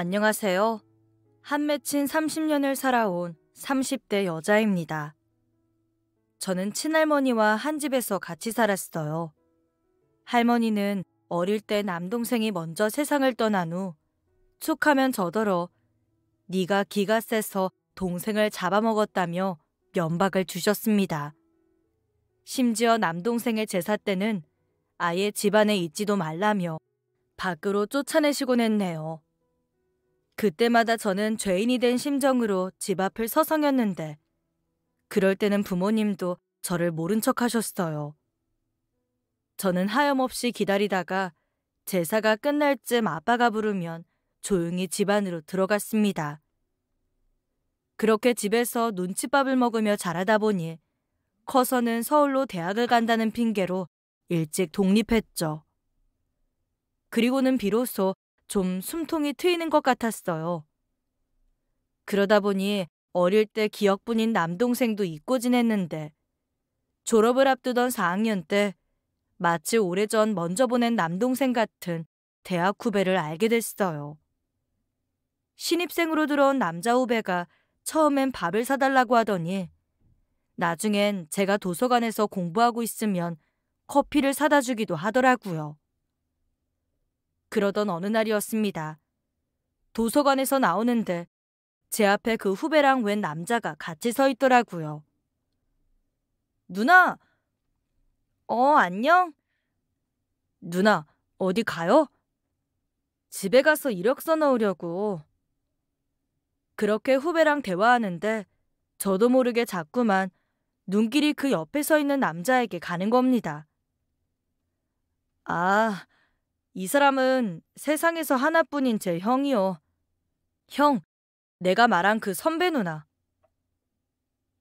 안녕하세요. 한 맺힌 30년을 살아온 30대 여자입니다. 저는 친할머니와 한 집에서 같이 살았어요. 할머니는 어릴 때 남동생이 먼저 세상을 떠난 후 툭하면 저더러 네가 기가 세서 동생을 잡아먹었다며 면박을 주셨습니다. 심지어 남동생의 제사 때는 아예 집안에 있지도 말라며 밖으로 쫓아내시곤 했네요. 그때마다 저는 죄인이 된 심정으로 집 앞을 서성였는데 그럴 때는 부모님도 저를 모른 척 하셨어요. 저는 하염없이 기다리다가 제사가 끝날 쯤 아빠가 부르면 조용히 집 안으로 들어갔습니다. 그렇게 집에서 눈칫밥을 먹으며 자라다 보니 커서는 서울로 대학을 간다는 핑계로 일찍 독립했죠. 그리고는 비로소 좀 숨통이 트이는 것 같았어요. 그러다 보니 어릴 때 기억뿐인 남동생도 잊고 지냈는데 졸업을 앞두던 4학년 때 마치 오래전 먼저 보낸 남동생 같은 대학 후배를 알게 됐어요. 신입생으로 들어온 남자 후배가 처음엔 밥을 사달라고 하더니 나중엔 제가 도서관에서 공부하고 있으면 커피를 사다 주기도 하더라고요. 그러던 어느 날이었습니다. 도서관에서 나오는데 제 앞에 그 후배랑 웬 남자가 같이 서 있더라고요. 누나! 어, 안녕? 누나, 어디 가요? 집에 가서 이력서 넣으려고. 그렇게 후배랑 대화하는데 저도 모르게 자꾸만 눈길이 그 옆에 서 있는 남자에게 가는 겁니다. 아, 이 사람은 세상에서 하나뿐인 제 형이요. 형, 내가 말한 그 선배 누나.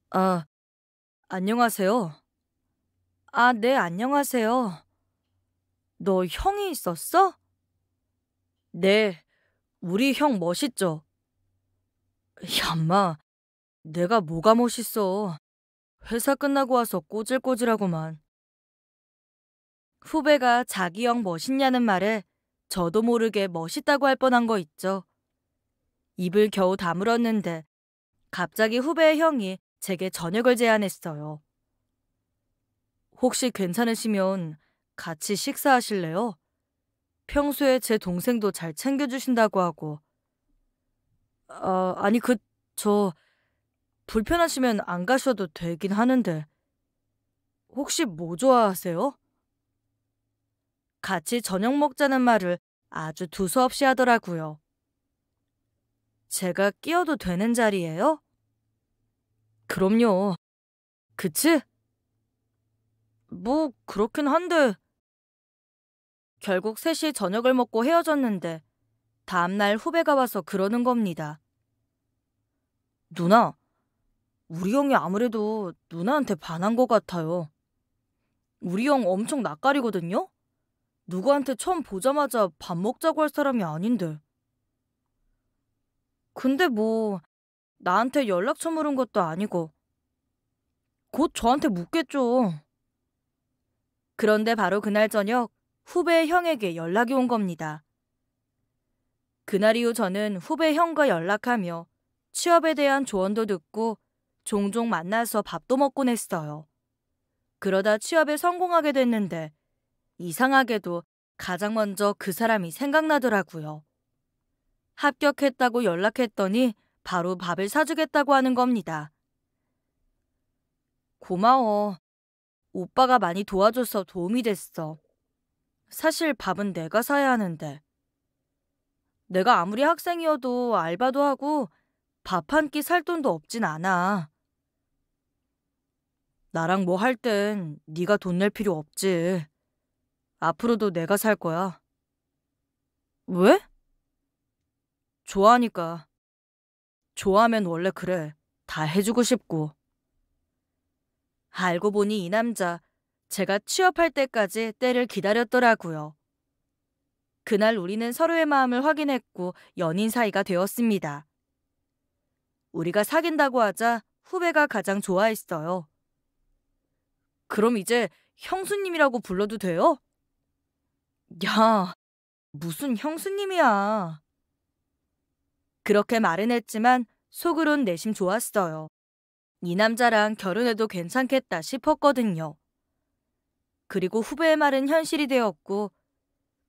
아, 안녕하세요. 아, 네, 안녕하세요. 너 형이 있었어? 네, 우리 형 멋있죠? 야, 마 내가 뭐가 멋있어. 회사 끝나고 와서 꼬질꼬질하고만. 후배가 자기 형 멋있냐는 말에 저도 모르게 멋있다고 할 뻔한 거 있죠. 입을 겨우 다물었는데 갑자기 후배의 형이 제게 저녁을 제안했어요. 혹시 괜찮으시면 같이 식사하실래요? 평소에 제 동생도 잘 챙겨주신다고 하고. 아, 아니, 그, 저, 불편하시면 안 가셔도 되긴 하는데. 혹시 뭐 좋아하세요? 같이 저녁 먹자는 말을 아주 두서없이 하더라고요. 제가 끼어도 되는 자리예요? 그럼요. 그치? 뭐 그렇긴 한데 결국 셋이 저녁을 먹고 헤어졌는데 다음날 후배가 와서 그러는 겁니다. 누나, 우리 형이 아무래도 누나한테 반한 것 같아요. 우리 형 엄청 낯가리거든요? 누구한테 처음 보자마자 밥 먹자고 할 사람이 아닌데. 근데 뭐 나한테 연락처 물은 것도 아니고 곧 저한테 묻겠죠. 그런데 바로 그날 저녁 후배 형에게 연락이 온 겁니다. 그날 이후 저는 후배 형과 연락하며 취업에 대한 조언도 듣고 종종 만나서 밥도 먹곤 했어요. 그러다 취업에 성공하게 됐는데 이상하게도 가장 먼저 그 사람이 생각나더라고요. 합격했다고 연락했더니 바로 밥을 사주겠다고 하는 겁니다. 고마워. 오빠가 많이 도와줘서 도움이 됐어. 사실 밥은 내가 사야 하는데. 내가 아무리 학생이어도 알바도 하고 밥 한 끼 살 돈도 없진 않아. 나랑 뭐 할 땐 네가 돈 낼 필요 없지. 앞으로도 내가 살 거야. 왜? 좋아하니까. 좋아하면 원래 그래. 다 해주고 싶고. 알고 보니 이 남자, 제가 취업할 때까지 때를 기다렸더라고요. 그날 우리는 서로의 마음을 확인했고 연인 사이가 되었습니다. 우리가 사귄다고 하자 후배가 가장 좋아했어요. 그럼 이제 형수님이라고 불러도 돼요? 야, 무슨 형수님이야. 그렇게 말은 했지만 속으론 내심 좋았어요. 이 남자랑 결혼해도 괜찮겠다 싶었거든요. 그리고 후배의 말은 현실이 되었고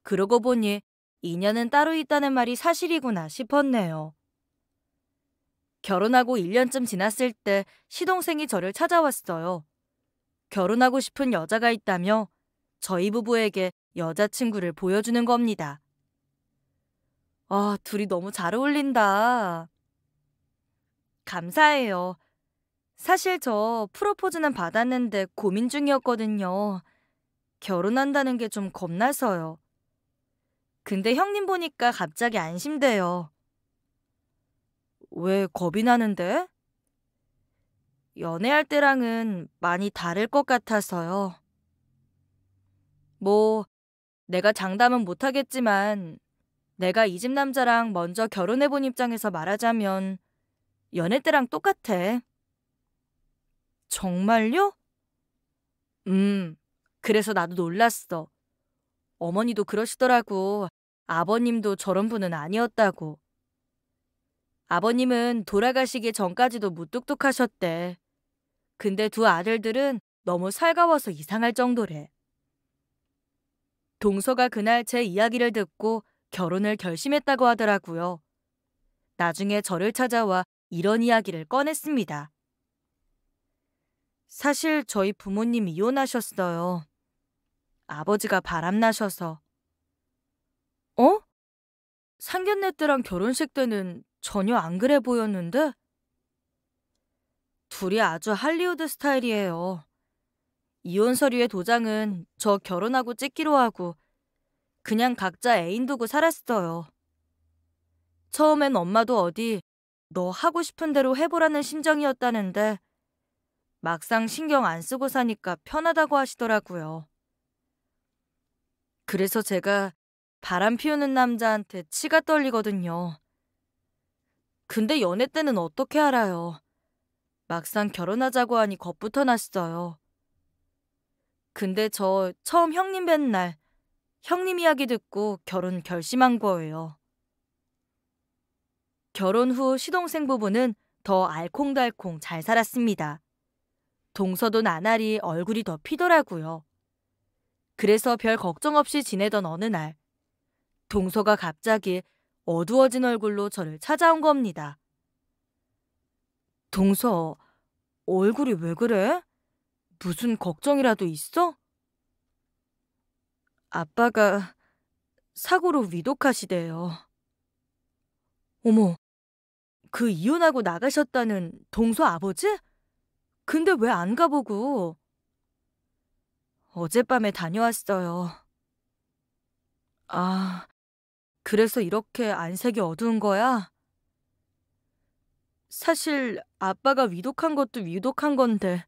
그러고 보니 인연은 따로 있다는 말이 사실이구나 싶었네요. 결혼하고 1년쯤 지났을 때 시동생이 저를 찾아왔어요. 결혼하고 싶은 여자가 있다며 저희 부부에게 여자친구를 보여주는 겁니다. 아, 둘이 너무 잘 어울린다. 감사해요. 사실 저 프로포즈는 받았는데 고민 중이었거든요. 결혼한다는 게 좀 겁나서요. 근데 형님 보니까 갑자기 안심돼요. 왜 겁이 나는데? 연애할 때랑은 많이 다를 것 같아서요. 뭐, 내가 장담은 못하겠지만 내가 이 집 남자랑 먼저 결혼해본 입장에서 말하자면 연애 때랑 똑같아. 정말요? 음, 그래서 나도 놀랐어. 어머니도 그러시더라고. 아버님도 저런 분은 아니었다고. 아버님은 돌아가시기 전까지도 무뚝뚝하셨대. 근데 두 아들들은 너무 살가워서 이상할 정도래. 동서가 그날 제 이야기를 듣고 결혼을 결심했다고 하더라고요. 나중에 저를 찾아와 이런 이야기를 꺼냈습니다. 사실 저희 부모님 이혼하셨어요. 아버지가 바람나셔서. 어? 상견례 때랑 결혼식 때는 전혀 안 그래 보였는데? 둘이 아주 할리우드 스타일이에요. 이혼 서류의 도장은 저 결혼하고 찍기로 하고 그냥 각자 애인 두고 살았어요. 처음엔 엄마도 어디 너 하고 싶은 대로 해보라는 심정이었다는데 막상 신경 안 쓰고 사니까 편하다고 하시더라고요. 그래서 제가 바람 피우는 남자한테 치가 떨리거든요. 근데 연애 때는 어떻게 알아요? 막상 결혼하자고 하니 겁부터 났어요. 근데 저 처음 형님 뵙는 날 형님 이야기 듣고 결혼 결심한 거예요. 결혼 후 시동생 부부는 더 알콩달콩 잘 살았습니다. 동서도 나날이 얼굴이 더 피더라고요. 그래서 별 걱정 없이 지내던 어느 날, 동서가 갑자기 어두워진 얼굴로 저를 찾아온 겁니다. 동서, 얼굴이 왜 그래? 무슨 걱정이라도 있어? 아빠가 사고로 위독하시대요. 어머, 그 이혼하고 나가셨다는 동서 아버지? 근데 왜 안 가보고? 어젯밤에 다녀왔어요. 아, 그래서 이렇게 안색이 어두운 거야? 사실 아빠가 위독한 것도 위독한 건데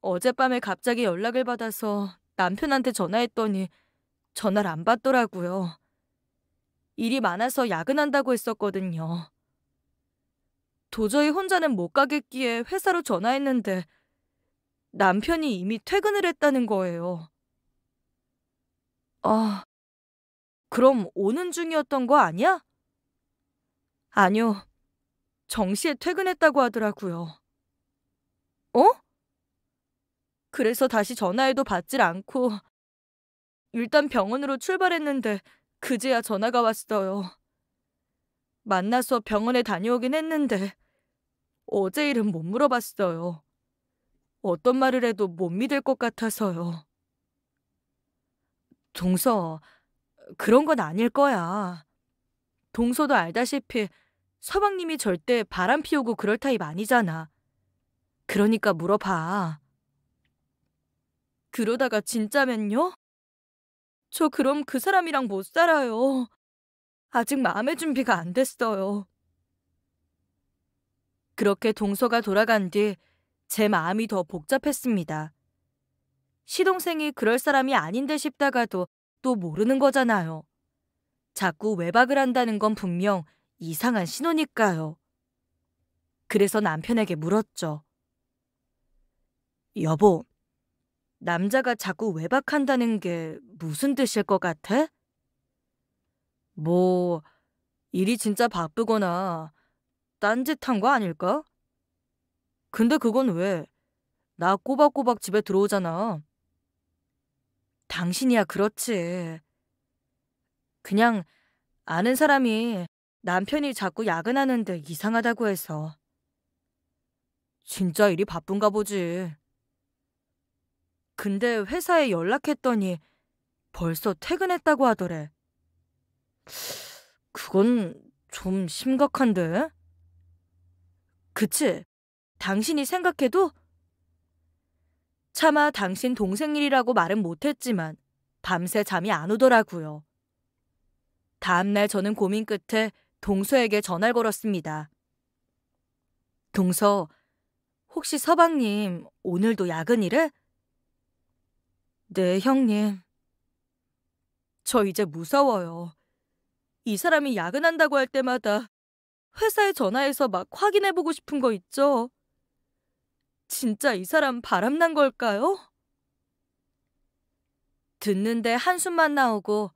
어젯밤에 갑자기 연락을 받아서 남편한테 전화했더니 전화를 안 받더라고요. 일이 많아서 야근한다고 했었거든요. 도저히 혼자는 못 가겠기에 회사로 전화했는데 남편이 이미 퇴근을 했다는 거예요. 아, 그럼 오는 중이었던 거 아니야? 아니요. 정시에 퇴근했다고 하더라고요. 어? 그래서 다시 전화해도 받질 않고 일단 병원으로 출발했는데 그제야 전화가 왔어요. 만나서 병원에 다녀오긴 했는데 어제 일은 못 물어봤어요. 어떤 말을 해도 못 믿을 것 같아서요. 동서, 그런 건 아닐 거야. 동서도 알다시피 서방님이 절대 바람 피우고 그럴 타입 아니잖아. 그러니까 물어봐. 그러다가 진짜면요? 저 그럼 그 사람이랑 못 살아요. 아직 마음의 준비가 안 됐어요. 그렇게 동서가 돌아간 뒤 제 마음이 더 복잡했습니다. 시동생이 그럴 사람이 아닌데 싶다가도 또 모르는 거잖아요. 자꾸 외박을 한다는 건 분명 이상한 신호니까요. 그래서 남편에게 물었죠. 여보, 남자가 자꾸 외박한다는 게 무슨 뜻일 것 같아? 뭐, 일이 진짜 바쁘거나 딴짓한 거 아닐까? 근데 그건 왜? 나 꼬박꼬박 집에 들어오잖아. 당신이야 그렇지. 그냥 아는 사람이 남편이 자꾸 야근하는데 이상하다고 해서. 진짜 일이 바쁜가 보지. 근데 회사에 연락했더니 벌써 퇴근했다고 하더래. 그건 좀 심각한데? 그치? 당신이 생각해도? 차마 당신 동생 일이라고 말은 못했지만 밤새 잠이 안 오더라고요. 다음날 저는 고민 끝에 동서에게 전화를 걸었습니다. 동서, 혹시 서방님 오늘도 야근이래? 네, 형님. 저 이제 무서워요. 이 사람이 야근한다고 할 때마다 회사에 전화해서 막 확인해보고 싶은 거 있죠? 진짜 이 사람 바람난 걸까요? 듣는데 한숨만 나오고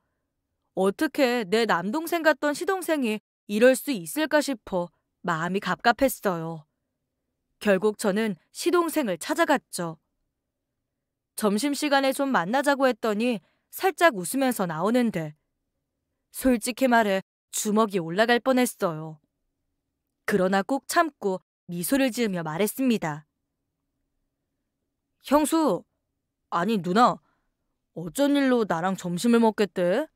어떻게 내 남동생 같던 시동생이 이럴 수 있을까 싶어 마음이 갑갑했어요. 결국 저는 시동생을 찾아갔죠. 점심시간에 좀 만나자고 했더니 살짝 웃으면서 나오는데 솔직히 말해 주먹이 올라갈 뻔했어요. 그러나 꼭 참고 미소를 지으며 말했습니다. 형수, 아니 누나, 어쩐 일로 나랑 점심을 먹겠대?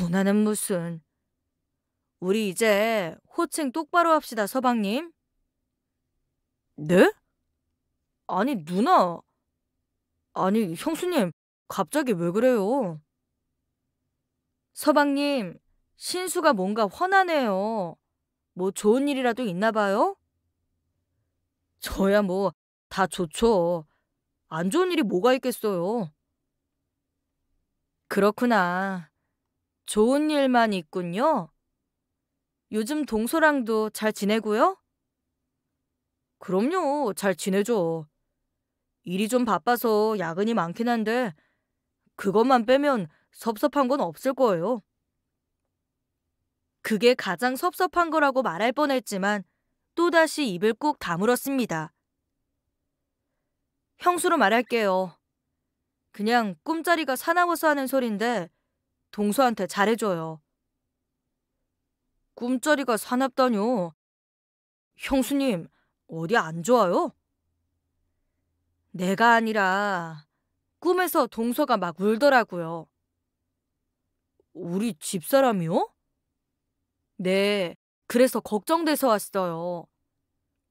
누나는 무슨... 우리 이제 호칭 똑바로 합시다, 서방님. 네? 아니, 누나. 아니, 형수님, 갑자기 왜 그래요? 서방님, 신수가 뭔가 훤하네요. 뭐 좋은 일이라도 있나 봐요? 저야 뭐 다 좋죠. 안 좋은 일이 뭐가 있겠어요. 그렇구나. 좋은 일만 있군요. 요즘 동서랑도 잘 지내고요? 그럼요, 잘 지내죠. 일이 좀 바빠서 야근이 많긴 한데 그것만 빼면 섭섭한 건 없을 거예요. 그게 가장 섭섭한 거라고 말할 뻔했지만 또다시 입을 꾹 다물었습니다. 형수로 말할게요. 그냥 꿈자리가 사나워서 하는 소린데 동서한테 잘해줘요. 꿈자리가 사납다뇨. 형수님, 어디 안 좋아요? 내가 아니라 꿈에서 동서가 막 울더라고요. 우리 집사람이요? 네, 그래서 걱정돼서 왔어요.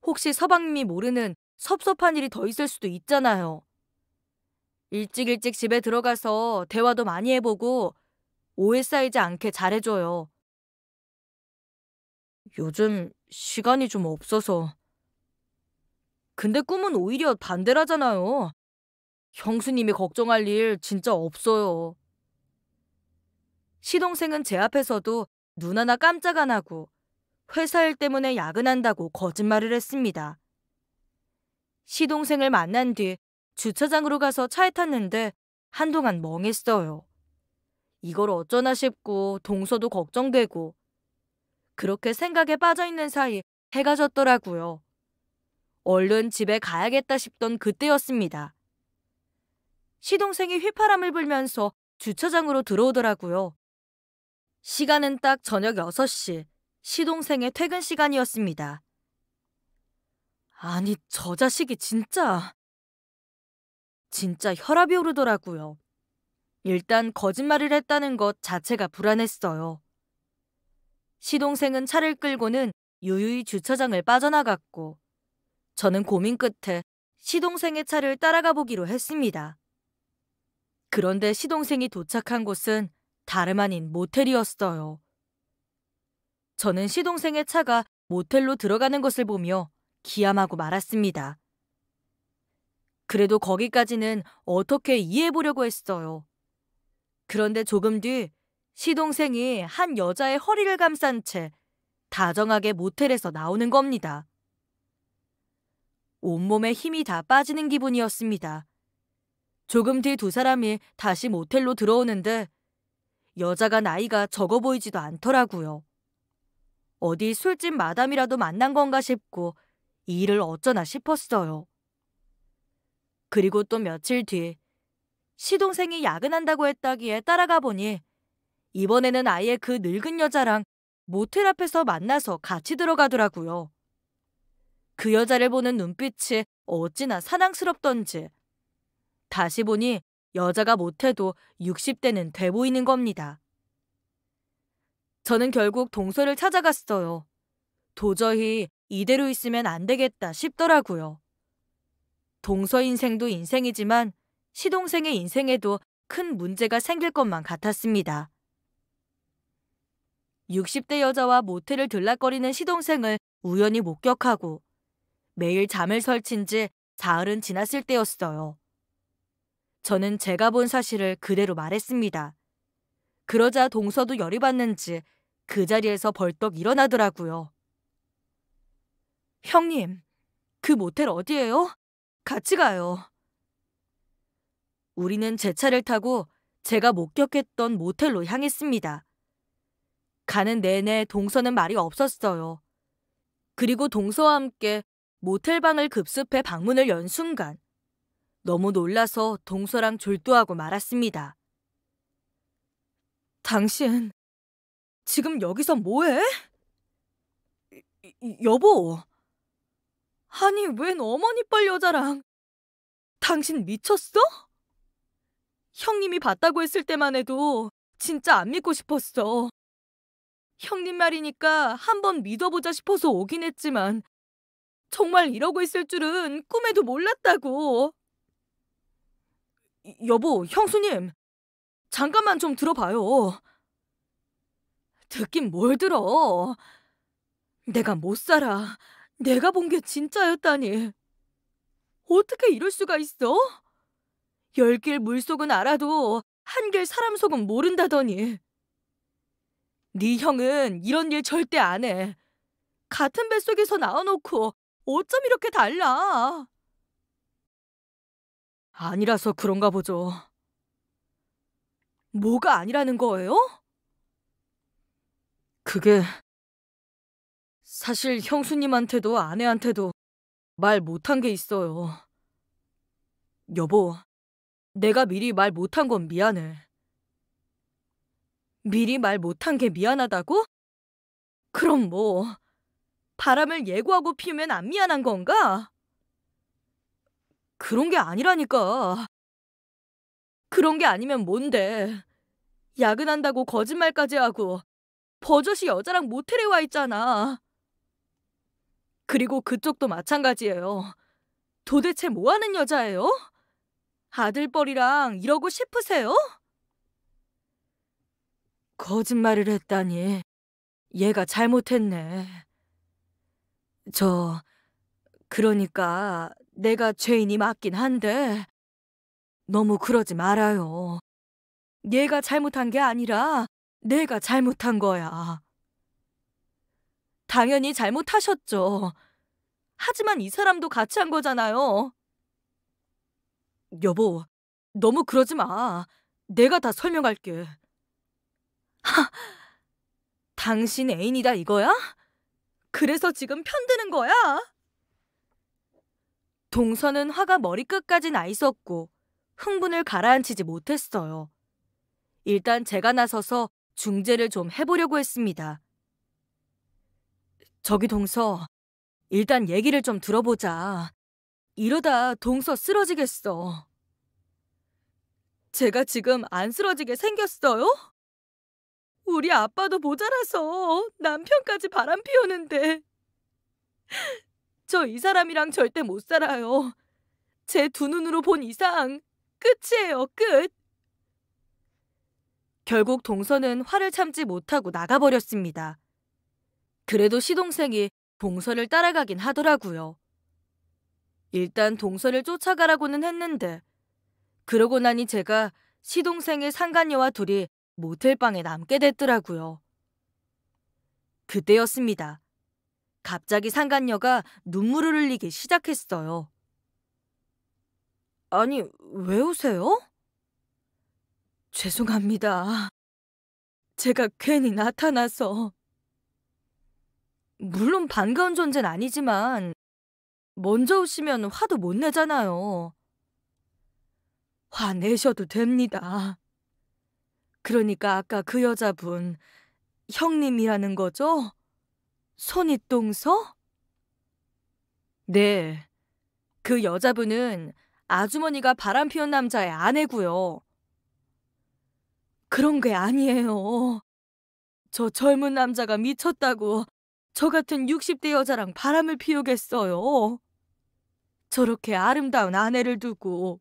혹시 서방님이 모르는 섭섭한 일이 더 있을 수도 있잖아요. 일찍 일찍 집에 들어가서 대화도 많이 해보고 오해 쌓이지 않게 잘해줘요. 요즘 시간이 좀 없어서 근데 꿈은 오히려 반대라잖아요. 형수님이 걱정할 일 진짜 없어요. 시동생은 제 앞에서도 눈 하나 깜짝 안 하고 회사 일 때문에 야근한다고 거짓말을 했습니다. 시동생을 만난 뒤 주차장으로 가서 차에 탔는데 한동안 멍했어요. 이걸 어쩌나 싶고 동서도 걱정되고 그렇게 생각에 빠져 있는 사이 해가 졌더라고요. 얼른 집에 가야겠다 싶던 그때였습니다. 시동생이 휘파람을 불면서 주차장으로 들어오더라고요. 시간은 딱 저녁 6시, 시동생의 퇴근 시간이었습니다. 아니, 저 자식이 진짜. 진짜 혈압이 오르더라고요. 일단 거짓말을 했다는 것 자체가 불안했어요. 시동생은 차를 끌고는 유유히 주차장을 빠져나갔고, 저는 고민 끝에 시동생의 차를 따라가 보기로 했습니다. 그런데 시동생이 도착한 곳은 다름 아닌 모텔이었어요. 저는 시동생의 차가 모텔로 들어가는 것을 보며 기함하고 말았습니다. 그래도 거기까지는 어떻게 이해해보려고 했어요. 그런데 조금 뒤 시동생이 한 여자의 허리를 감싼 채 다정하게 모텔에서 나오는 겁니다. 온몸에 힘이 다 빠지는 기분이었습니다. 조금 뒤 두 사람이 다시 모텔로 들어오는데 여자가 나이가 적어 보이지도 않더라고요. 어디 술집 마담이라도 만난 건가 싶고 이 일을 어쩌나 싶었어요. 그리고 또 며칠 뒤 시동생이 야근한다고 했다기에 따라가 보니 이번에는 아예 그 늙은 여자랑 모텔 앞에서 만나서 같이 들어가더라고요. 그 여자를 보는 눈빛이 어찌나 사랑스럽던지. 다시 보니 여자가 못해도 60대는 돼 보이는 겁니다. 저는 결국 동서를 찾아갔어요. 도저히 이대로 있으면 안 되겠다 싶더라고요. 동서 인생도 인생이지만 시동생의 인생에도 큰 문제가 생길 것만 같았습니다. 60대 여자와 모텔을 들락거리는 시동생을 우연히 목격하고 매일 잠을 설친 지 사흘은 지났을 때였어요. 저는 제가 본 사실을 그대로 말했습니다. 그러자 동서도 열이 받는지 그 자리에서 벌떡 일어나더라고요. 형님, 그 모텔 어디예요? 같이 가요. 우리는 제 차를 타고 제가 목격했던 모텔로 향했습니다. 가는 내내 동서는 말이 없었어요. 그리고 동서와 함께 모텔방을 급습해 방문을 연 순간 너무 놀라서 동서랑 졸도하고 말았습니다. 당신 지금 여기서 뭐해? 여보. 아니 웬 어머니뻘 여자랑 당신 미쳤어? 형님이 봤다고 했을 때만 해도 진짜 안 믿고 싶었어. 형님 말이니까 한번 믿어보자 싶어서 오긴 했지만 정말 이러고 있을 줄은 꿈에도 몰랐다고. 여보, 형수님. 잠깐만 좀 들어봐요. 듣긴 뭘 들어. 내가 못 살아. 내가 본 게 진짜였다니. 어떻게 이럴 수가 있어? 열 길 물속은 알아도 한 길 사람 속은 모른다더니. 네 형은 이런 일 절대 안 해. 같은 뱃속에서 나와놓고 어쩜 이렇게 달라? 아니라서 그런가 보죠. 뭐가 아니라는 거예요? 그게 사실 형수님한테도 아내한테도 말 못한 게 있어요. 여보, 내가 미리 말 못한 건 미안해. 미리 말 못한 게 미안하다고? 그럼 뭐 바람을 예고하고 피우면 안 미안한 건가? 그런 게 아니라니까. 그런 게 아니면 뭔데. 야근한다고 거짓말까지 하고 버젓이 여자랑 모텔에 와 있잖아. 그리고 그쪽도 마찬가지예요. 도대체 뭐 하는 여자예요? 아들뻘이랑 이러고 싶으세요? 거짓말을 했다니. 얘가 잘못했네. 저, 그러니까 내가 죄인이 맞긴 한데, 너무 그러지 말아요. 얘가 잘못한 게 아니라 내가 잘못한 거야. 당연히 잘못하셨죠. 하지만 이 사람도 같이 한 거잖아요. 여보, 너무 그러지 마. 내가 다 설명할게. 하, 당신 애인이다 이거야? 그래서 지금 편드는 거야? 동서는 화가 머리끝까지 나 있었고 흥분을 가라앉히지 못했어요. 일단 제가 나서서 중재를 좀 해보려고 했습니다. 저기 동서, 일단 얘기를 좀 들어보자. 이러다 동서 쓰러지겠어. 제가 지금 안 쓰러지게 생겼어요? 우리 아빠도 모자라서 남편까지 바람 피우는데 저 이 사람이랑 절대 못 살아요. 제 두 눈으로 본 이상 끝이에요, 끝. 결국 동서는 화를 참지 못하고 나가버렸습니다. 그래도 시동생이 동서를 따라가긴 하더라고요. 일단 동서를 쫓아가라고는 했는데 그러고 나니 제가 시동생의 상간녀와 둘이 모텔방에 남게 됐더라고요. 그때였습니다. 갑자기 상간녀가 눈물을 흘리기 시작했어요. 아니, 왜 우세요? 죄송합니다. 제가 괜히 나타나서. 물론 반가운 존재는 아니지만, 먼저 오시면 화도 못 내잖아요. 화내셔도 됩니다. 그러니까 아까 그 여자분 형님이라는 거죠? 손이똥서 네. 그 여자분은 아주머니가 바람 피운 남자의 아내고요. 그런 게 아니에요. 저 젊은 남자가 미쳤다고 저 같은 60대 여자랑 바람을 피우겠어요. 저렇게 아름다운 아내를 두고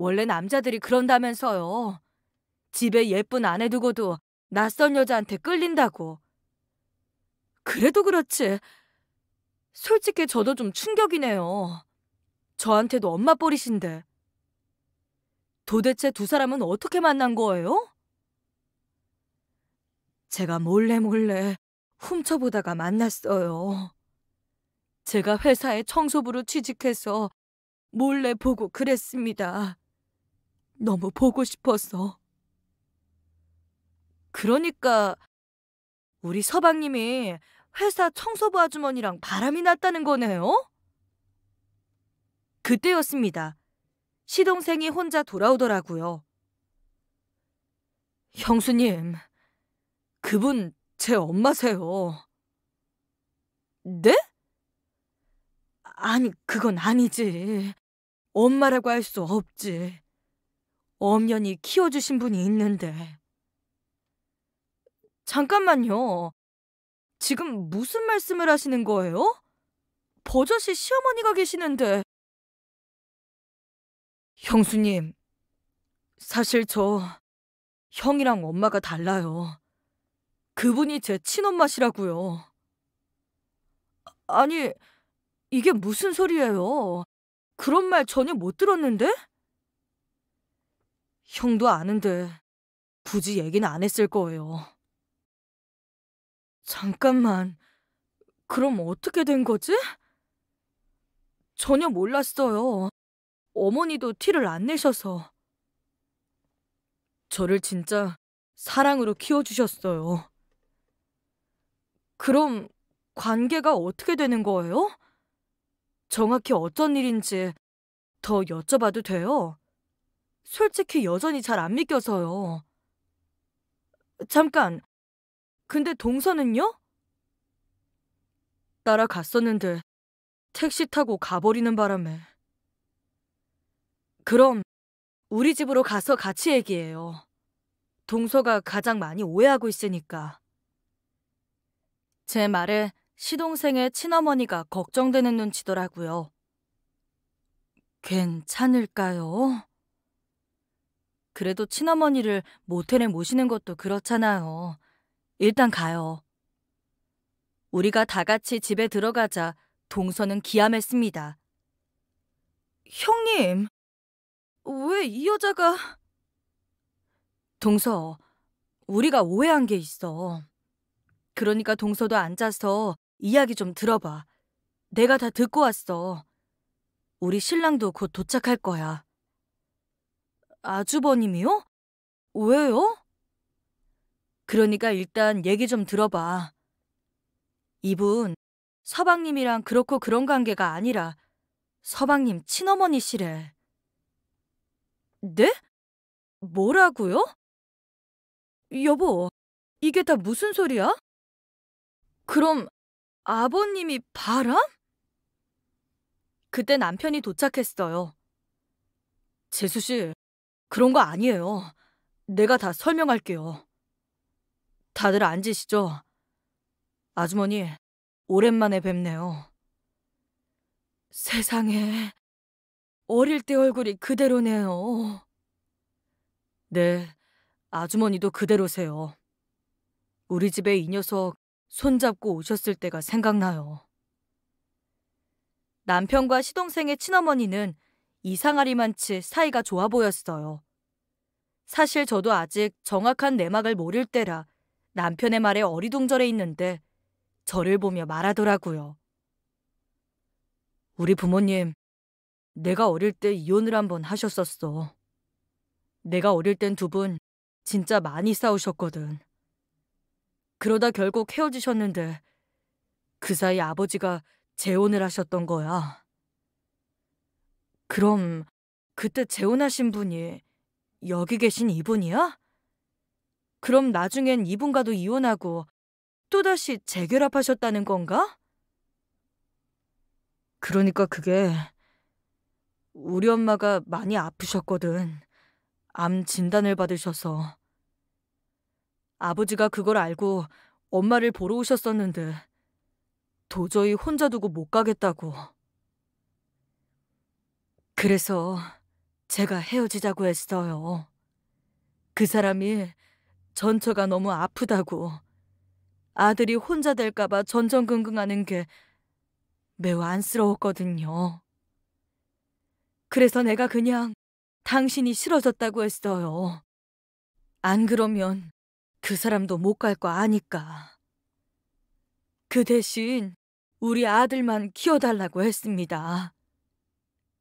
원래 남자들이 그런다면서요. 집에 예쁜 아내 두고도 낯선 여자한테 끌린다고. 그래도 그렇지. 솔직히 저도 좀 충격이네요. 저한테도 엄마 뻘이신데. 도대체 두 사람은 어떻게 만난 거예요? 제가 몰래 몰래 훔쳐보다가 만났어요. 제가 회사에 청소부로 취직해서 몰래 보고 그랬습니다. 너무 보고 싶었어 그러니까 우리 서방님이 회사 청소부 아주머니랑 바람이 났다는 거네요? 그때였습니다. 시동생이 혼자 돌아오더라고요. 형수님, 그분 제 엄마세요. 네? 아니, 그건 아니지. 엄마라고 할 수 없지. 엄연히 키워주신 분이 있는데. 잠깐만요. 지금 무슨 말씀을 하시는 거예요? 버젓이 시어머니가 계시는데. 형수님, 사실 저 형이랑 엄마가 달라요. 그분이 제 친엄마시라고요. 아, 아니, 이게 무슨 소리예요? 그런 말 전혀 못 들었는데? 형도 아는데 굳이 얘기는 안 했을 거예요. 잠깐만. 그럼 어떻게 된 거지? 전혀 몰랐어요. 어머니도 티를 안 내셔서. 저를 진짜 사랑으로 키워주셨어요. 그럼 관계가 어떻게 되는 거예요? 정확히 어떤 일인지 더 여쭤봐도 돼요? 솔직히 여전히 잘 안 믿겨서요. 잠깐. 근데 동서는요? 따라갔었는데 택시 타고 가버리는 바람에. 그럼 우리 집으로 가서 같이 얘기해요. 동서가 가장 많이 오해하고 있으니까. 제 말에 시동생의 친어머니가 걱정되는 눈치더라고요. 괜찮을까요? 그래도 친어머니를 모텔에 모시는 것도 그렇잖아요. 일단 가요. 우리가 다 같이 집에 들어가자 동서는 기함했습니다. 형님, 왜 이 여자가... 동서, 우리가 오해한 게 있어. 그러니까 동서도 앉아서 이야기 좀 들어봐. 내가 다 듣고 왔어. 우리 신랑도 곧 도착할 거야. 아주버님이요? 왜요? 그러니까 일단 얘기 좀 들어봐. 이분 서방님이랑 그렇고 그런 관계가 아니라 서방님 친어머니시래. 네? 뭐라고요? 여보, 이게 다 무슨 소리야? 그럼 아버님이 바람? 그때 남편이 도착했어요. 재수 씨, 그런 거 아니에요. 내가 다 설명할게요. 다들 앉으시죠? 아주머니, 오랜만에 뵙네요. 세상에, 어릴 때 얼굴이 그대로네요. 네, 아주머니도 그대로세요. 우리 집에 이 녀석 손잡고 오셨을 때가 생각나요. 남편과 시동생의 친어머니는 이상하리만치 사이가 좋아 보였어요. 사실 저도 아직 정확한 내막을 모를 때라 남편의 말에 어리둥절해 있는데 저를 보며 말하더라고요. 우리 부모님, 내가 어릴 때 이혼을 한 번 하셨었어. 내가 어릴 땐 두 분 진짜 많이 싸우셨거든. 그러다 결국 헤어지셨는데 그 사이 아버지가 재혼을 하셨던 거야. 그럼 그때 재혼하신 분이 여기 계신 이분이야? 그럼 나중엔 이분과도 이혼하고 또다시 재결합하셨다는 건가? 그러니까 그게 우리 엄마가 많이 아프셨거든. 암 진단을 받으셔서. 아버지가 그걸 알고 엄마를 보러 오셨었는데 도저히 혼자 두고 못 가겠다고. 그래서 제가 헤어지자고 했어요. 그 사람이 전처가 너무 아프다고 아들이 혼자 될까봐 전전긍긍하는 게 매우 안쓰러웠거든요. 그래서 내가 그냥 당신이 싫어졌다고 했어요. 안 그러면 그 사람도 못 갈 거 아니까. 그 대신 우리 아들만 키워달라고 했습니다.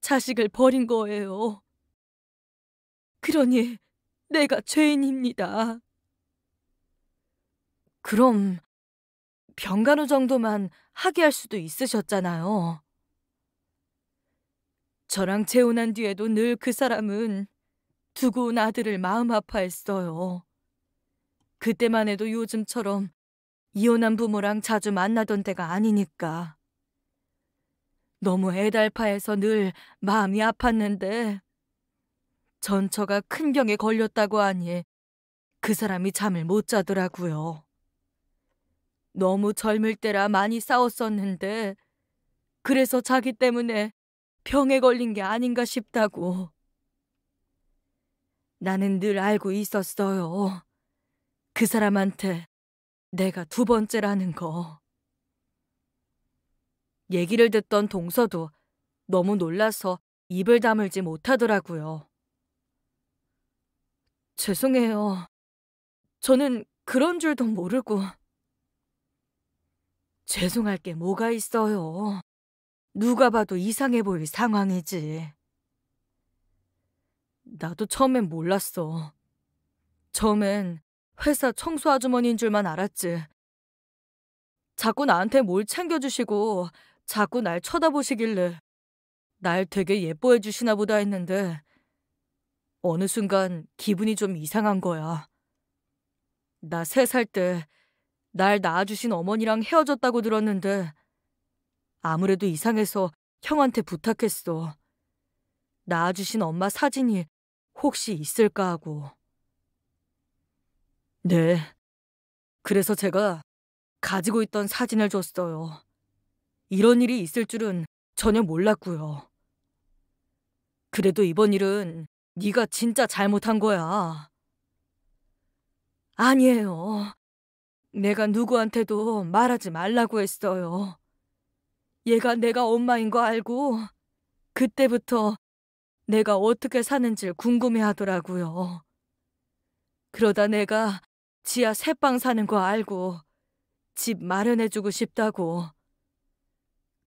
자식을 버린 거예요. 그러니 내가 죄인입니다. 그럼 병간호 정도만 하게 할 수도 있으셨잖아요. 저랑 재혼한 뒤에도 늘 그 사람은 두고 온 아들을 마음 아파했어요. 그때만 해도 요즘처럼 이혼한 부모랑 자주 만나던 때가 아니니까. 너무 애달파해서 늘 마음이 아팠는데 전처가 큰 병에 걸렸다고 하니 그 사람이 잠을 못 자더라고요. 너무 젊을 때라 많이 싸웠었는데 그래서 자기 때문에 병에 걸린 게 아닌가 싶다고. 나는 늘 알고 있었어요. 그 사람한테 내가 두 번째라는 거. 얘기를 듣던 동서도 너무 놀라서 입을 다물지 못하더라고요. 죄송해요. 저는 그런 줄도 모르고. 죄송할 게 뭐가 있어요. 누가 봐도 이상해 보일 상황이지. 나도 처음엔 몰랐어. 처음엔 회사 청소 아주머니인 줄만 알았지. 자꾸 나한테 뭘 챙겨주시고 자꾸 날 쳐다보시길래 날 되게 예뻐해 주시나 보다 했는데 어느 순간 기분이 좀 이상한 거야. 나 세 살 때 날 낳아주신 어머니랑 헤어졌다고 들었는데 아무래도 이상해서 형한테 부탁했어. 낳아주신 엄마 사진이 혹시 있을까 하고. 네. 그래서 제가 가지고 있던 사진을 줬어요. 이런 일이 있을 줄은 전혀 몰랐고요. 그래도 이번 일은 네가 진짜 잘못한 거야. 아니에요. 내가 누구한테도 말하지 말라고 했어요. 얘가 내가 엄마인 거 알고 그때부터 내가 어떻게 사는지 궁금해 하더라고요. 그러다 내가 지하 새빵 사는 거 알고 집 마련해 주고 싶다고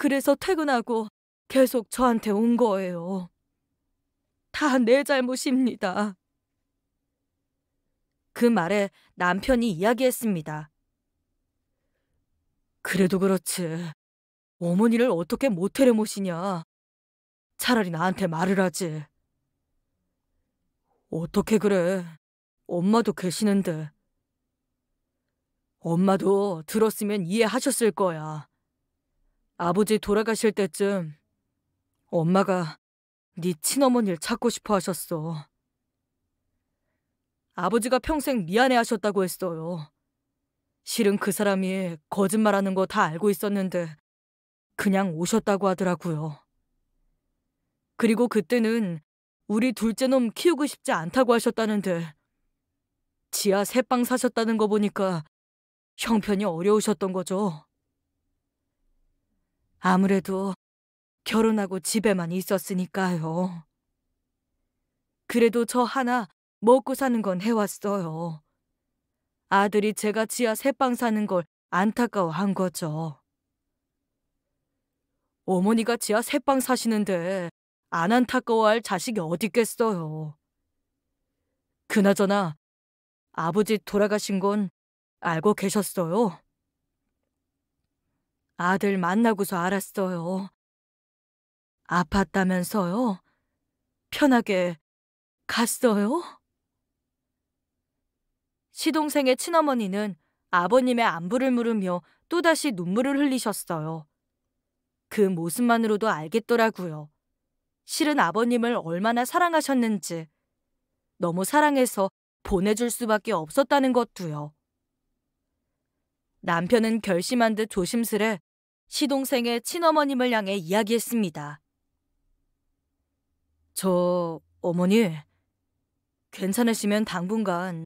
그래서 퇴근하고 계속 저한테 온 거예요. 다 내 잘못입니다. 그 말에 남편이 이야기했습니다. 그래도 그렇지. 어머니를 어떻게 모텔에 모시냐. 차라리 나한테 말을 하지. 어떻게 그래. 엄마도 계시는데. 엄마도 들었으면 이해하셨을 거야. 아버지 돌아가실 때쯤 엄마가 네 친어머니를 찾고 싶어 하셨어. 아버지가 평생 미안해 하셨다고 했어요. 실은 그 사람이 거짓말하는 거 다 알고 있었는데 그냥 오셨다고 하더라고요. 그리고 그때는 우리 둘째 놈 키우고 싶지 않다고 하셨다는데 지하 새빵 사셨다는 거 보니까 형편이 어려우셨던 거죠. 아무래도 결혼하고 집에만 있었으니까요. 그래도 저 하나 먹고 사는 건 해왔어요. 아들이 제가 지하 세 빵 사는 걸 안타까워한 거죠. 어머니가 지하 세 빵 사시는데 안 안타까워할 자식이 어딨겠어요. 그나저나 아버지 돌아가신 건 알고 계셨어요? 아들 만나고서 알았어요. 아팠다면서요? 편하게 갔어요? 시동생의 친어머니는 아버님의 안부를 물으며 또다시 눈물을 흘리셨어요. 그 모습만으로도 알겠더라고요. 실은 아버님을 얼마나 사랑하셨는지, 너무 사랑해서 보내줄 수밖에 없었다는 것도요. 남편은 결심한 듯 조심스레 시동생의 친어머님을 향해 이야기했습니다. 저 어머니, 괜찮으시면 당분간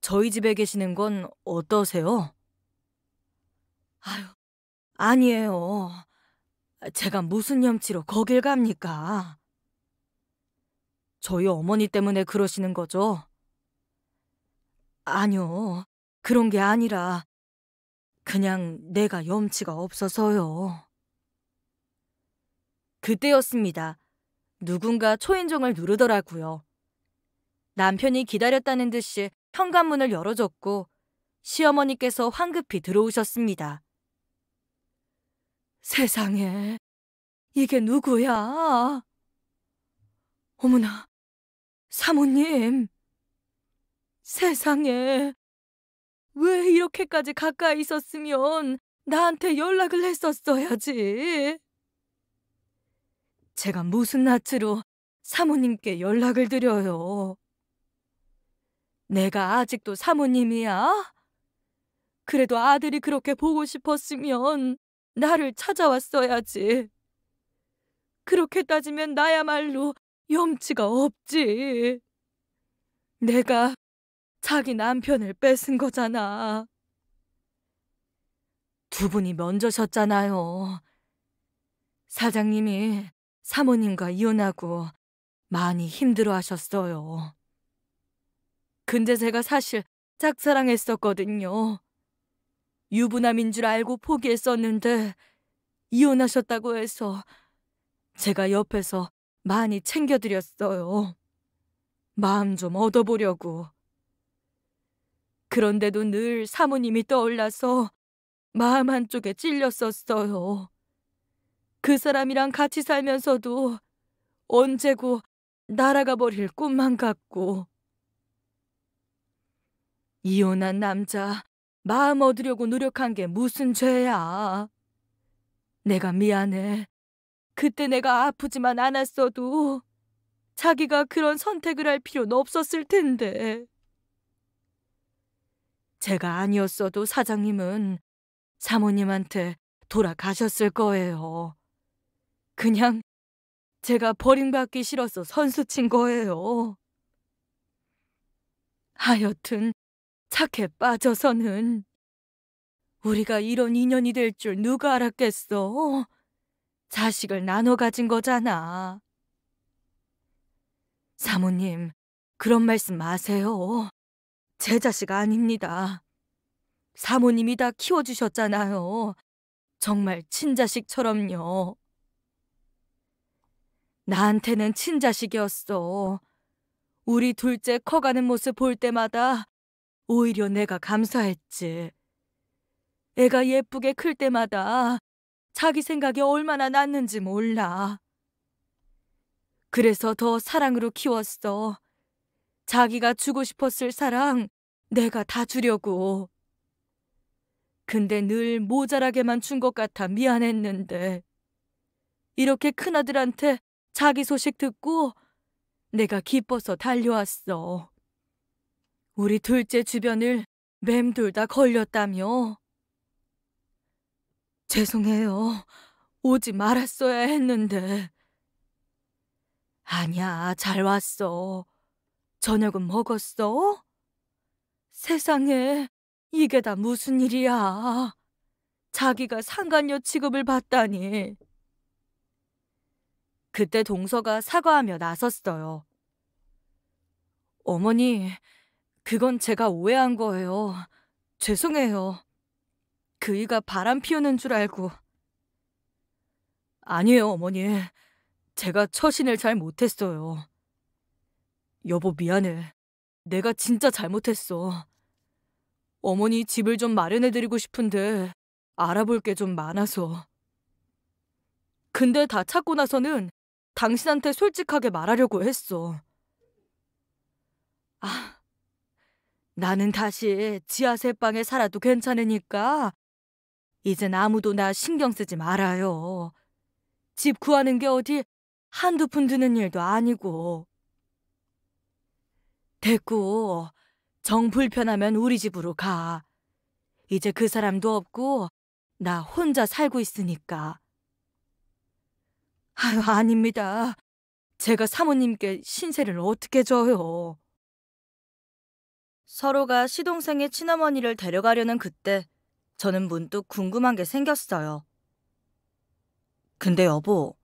저희 집에 계시는 건 어떠세요? 아유, 아니에요. 제가 무슨 염치로 거길 갑니까? 저희 어머니 때문에 그러시는 거죠? 아니요, 그런 게 아니라 그냥 내가 염치가 없어서요. 그때였습니다. 누군가 초인종을 누르더라고요. 남편이 기다렸다는 듯이 현관문을 열어줬고 시어머니께서 황급히 들어오셨습니다. 세상에, 이게 누구야? 어머나, 사모님. 세상에, 왜 이렇게까지 가까이 있었으면 나한테 연락을 했었어야지. 제가 무슨 낯으로 사모님께 연락을 드려요. 내가 아직도 사모님이야? 그래도 아들이 그렇게 보고 싶었으면 나를 찾아왔어야지. 그렇게 따지면 나야말로 염치가 없지. 내가 자기 남편을 뺏은 거잖아. 두 분이 먼저셨잖아요. 사장님이 사모님과 이혼하고 많이 힘들어 하셨어요. 근데 제가 사실 짝사랑했었거든요. 유부남인 줄 알고 포기했었는데 이혼하셨다고 해서 제가 옆에서 많이 챙겨드렸어요. 마음 좀 얻어보려고. 그런데도 늘 사모님이 떠올라서 마음 한쪽에 찔렸었어요. 그 사람이랑 같이 살면서도 언제고 날아가 버릴 꿈만 같고. 이혼한 남자 마음 얻으려고 노력한 게 무슨 죄야. 내가 미안해. 그때 내가 아프지만 않았어도 자기가 그런 선택을 할 필요는 없었을 텐데. 제가 아니었어도 사장님은 사모님한테 돌아가셨을 거예요. 그냥 제가 버림받기 싫어서 선수친 거예요. 하여튼 착해 빠져서는 우리가 이런 인연이 될 줄 누가 알았겠어. 자식을 나눠 가진 거잖아. 사모님, 그런 말씀 마세요. 제 자식 아닙니다. 사모님이 다 키워주셨잖아요. 정말 친자식처럼요. 나한테는 친자식이었어. 우리 둘째 커가는 모습 볼 때마다 오히려 내가 감사했지. 애가 예쁘게 클 때마다 자기 생각이 얼마나 났는지 몰라. 그래서 더 사랑으로 키웠어. 자기가 주고 싶었을 사랑 내가 다 주려고. 근데 늘 모자라게만 준 것 같아 미안했는데. 이렇게 큰아들한테 자기 소식 듣고 내가 기뻐서 달려왔어. 우리 둘째 주변을 맴돌다 걸렸다며. 죄송해요. 오지 말았어야 했는데. 아니야, 잘 왔어. 저녁은 먹었어? 세상에, 이게 다 무슨 일이야. 자기가 상간녀 취급을 받다니. 그때 동서가 사과하며 나섰어요. 어머니, 그건 제가 오해한 거예요. 죄송해요. 그이가 바람 피우는 줄 알고. 아니에요, 어머니. 제가 처신을 잘 못했어요. 여보 미안해. 내가 진짜 잘못했어. 어머니 집을 좀 마련해드리고 싶은데 알아볼 게 좀 많아서. 근데 다 찾고 나서는 당신한테 솔직하게 말하려고 했어. 아, 나는 다시 지하세 방에 살아도 괜찮으니까 이젠 아무도 나 신경 쓰지 말아요. 집 구하는 게 어디 한두 푼 드는 일도 아니고. 됐고, 정 불편하면 우리 집으로 가. 이제 그 사람도 없고, 나 혼자 살고 있으니까. 아유, 아닙니다. 제가 사모님께 신세를 어떻게 줘요 서로가 시동생의 친어머니를 데려가려는 그때 저는 문득 궁금한 게 생겼어요. 근데 여보,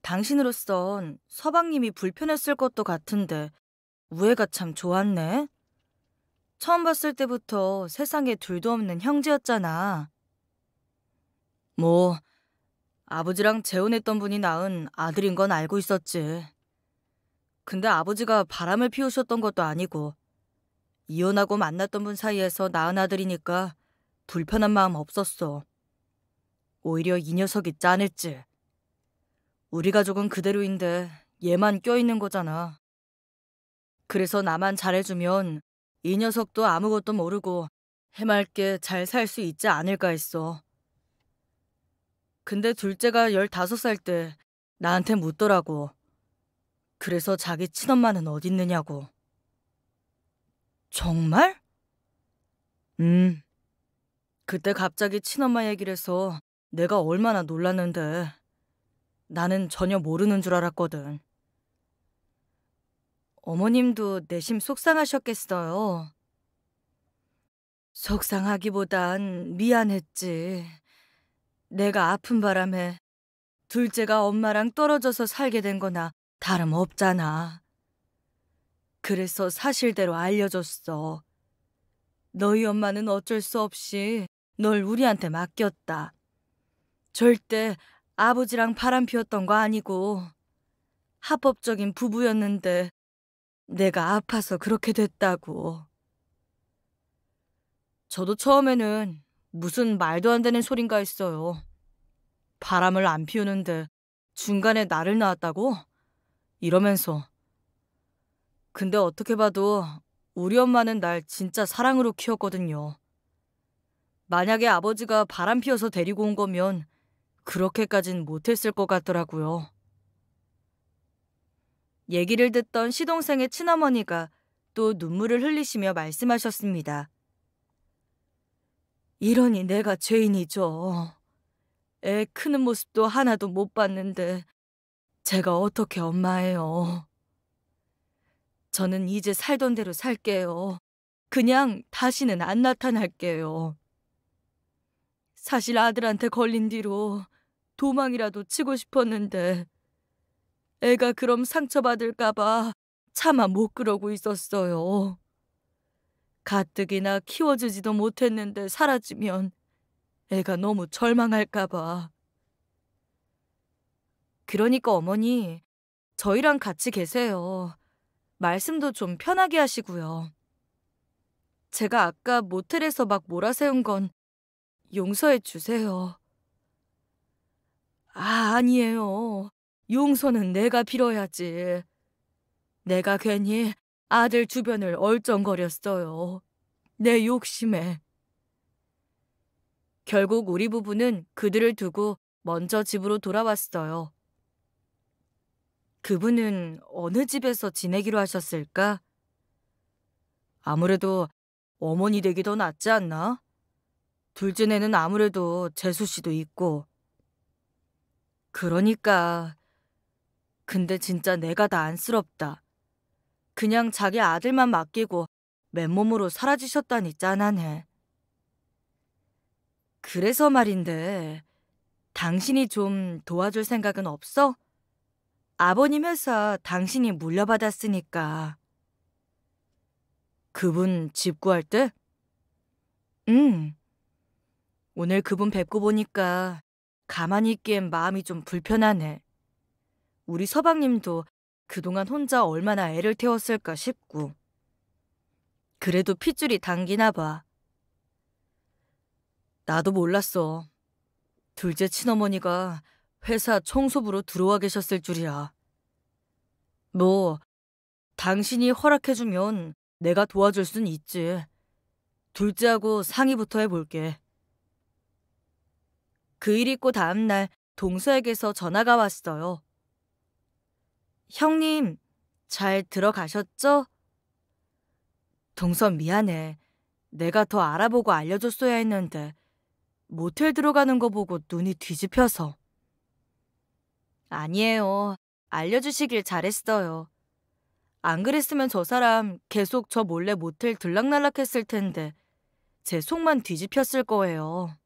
당신으로선 서방님이 불편했을 것도 같은데 우애가 참 좋았네. 처음 봤을 때부터 세상에 둘도 없는 형제였잖아. 뭐, 아버지랑 재혼했던 분이 낳은 아들인 건 알고 있었지. 근데 아버지가 바람을 피우셨던 것도 아니고, 이혼하고 만났던 분 사이에서 낳은 아들이니까 불편한 마음 없었어. 오히려 이 녀석이 짠했지. 우리 가족은 그대로인데 얘만 껴있는 거잖아. 그래서 나만 잘해주면 이 녀석도 아무것도 모르고 해맑게 잘 살 수 있지 않을까 했어. 근데 둘째가 열다섯 살 때 나한테 묻더라고. 그래서 자기 친엄마는 어딨느냐고. 정말? 음. 그때 갑자기 친엄마 얘기를 해서 내가 얼마나 놀랐는데. 나는 전혀 모르는 줄 알았거든. 어머님도 내심 속상하셨겠어요. 속상하기보단 미안했지. 내가 아픈 바람에 둘째가 엄마랑 떨어져서 살게 된 거나 다름없잖아. 그래서 사실대로 알려줬어. 너희 엄마는 어쩔 수 없이 널 우리한테 맡겼다. 절대 아버지랑 바람 피웠던 거 아니고 합법적인 부부였는데 내가 아파서 그렇게 됐다고. 저도 처음에는 무슨 말도 안 되는 소린가 했어요. 바람을 안 피우는데 중간에 나를 낳았다고? 이러면서. 근데 어떻게 봐도 우리 엄마는 날 진짜 사랑으로 키웠거든요. 만약에 아버지가 바람 피워서 데리고 온 거면 그렇게까진 못했을 것 같더라고요. 얘기를 듣던 시동생의 친어머니가 또 눈물을 흘리시며 말씀하셨습니다. 이러니 내가 죄인이죠. 애 크는 모습도 하나도 못 봤는데 제가 어떻게 엄마예요. 저는 이제 살던 대로 살게요. 그냥 다시는 안 나타날게요. 사실 아들한테 걸린 뒤로 도망이라도 치고 싶었는데 애가 그럼 상처받을까봐 차마 못 그러고 있었어요. 가뜩이나 키워주지도 못했는데 사라지면 애가 너무 절망할까봐. 그러니까 어머니, 저희랑 같이 계세요. 말씀도 좀 편하게 하시고요. 제가 아까 모텔에서 막 몰아세운 건 용서해 주세요. 아, 아니에요. 용서는 내가 빌어야지. 내가 괜히 아들 주변을 얼쩡거렸어요. 내 욕심에. 결국 우리 부부는 그들을 두고 먼저 집으로 돌아왔어요. 그분은 어느 집에서 지내기로 하셨을까? 아무래도 어머니 되기 도 낫지 않나? 둘째네는 아무래도 재수 씨도 있고. 그러니까 근데 진짜 내가 다 안쓰럽다. 그냥 자기 아들만 맡기고 맨몸으로 사라지셨다니 짠하네. 그래서 말인데, 당신이 좀 도와줄 생각은 없어? 아버님 회사 당신이 물려받았으니까. 그분 집 구할 때? 응. 오늘 그분 뵙고 보니까 가만히 있기엔 마음이 좀 불편하네. 우리 서방님도 그동안 혼자 얼마나 애를 태웠을까 싶고. 그래도 핏줄이 당기나 봐. 나도 몰랐어. 둘째 친어머니가 회사 청소부로 들어와 계셨을 줄이야. 뭐, 당신이 허락해주면 내가 도와줄 순 있지. 둘째하고 상의부터 해볼게. 그일 있고 다음날 동서에게서 전화가 왔어요. 형님, 잘 들어가셨죠? 동선 미안해. 내가 더 알아보고 알려줬어야 했는데 모텔 들어가는 거 보고 눈이 뒤집혀서. 아니에요. 알려주시길 잘했어요. 안 그랬으면 저 사람 계속 저 몰래 모텔 들락날락했을 텐데 제 속만 뒤집혔을 거예요.